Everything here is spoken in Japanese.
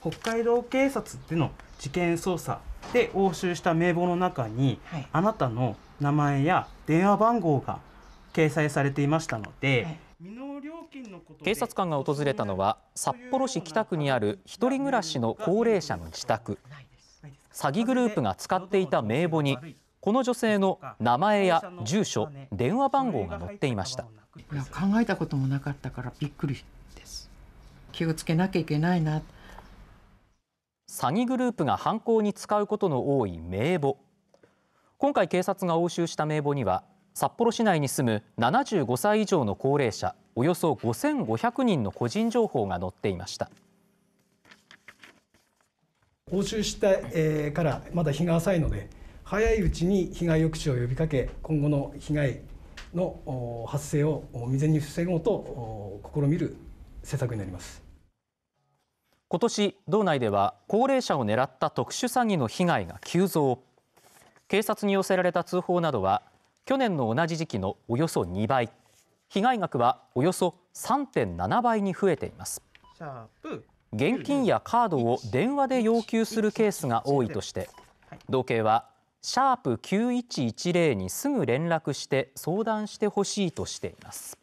北海道警察での事件捜査で押収した名簿の中に、はい、あなたの名前や電話番号が掲載されていましたので、はい警察官が訪れたのは札幌市北区にある一人暮らしの高齢者の自宅詐欺グループが使っていた名簿にこの女性の名前や住所電話番号が載っていました考えたこともなかったからびっくりです気をつけなきゃいけないな詐欺グループが犯行に使うことの多い名簿今回警察が押収した名簿には札幌市内に住む75歳以上の高齢者およそ5500人の個人情報が載っていました押収した、えー、からまだ日が浅いので早いうちに被害抑止を呼びかけ今後の被害の発生を未然に防ごうと試みる施策になります。今年道内では高齢者を狙った特殊詐欺の被害が急増警察に寄せられた通報などは去年の同じ時期のおよそ2倍被害額はおよそ3.7倍に増えています現金やカードを電話で要求するケースが多いとして同系はシャープ9110にすぐ連絡して相談してほしいとしています。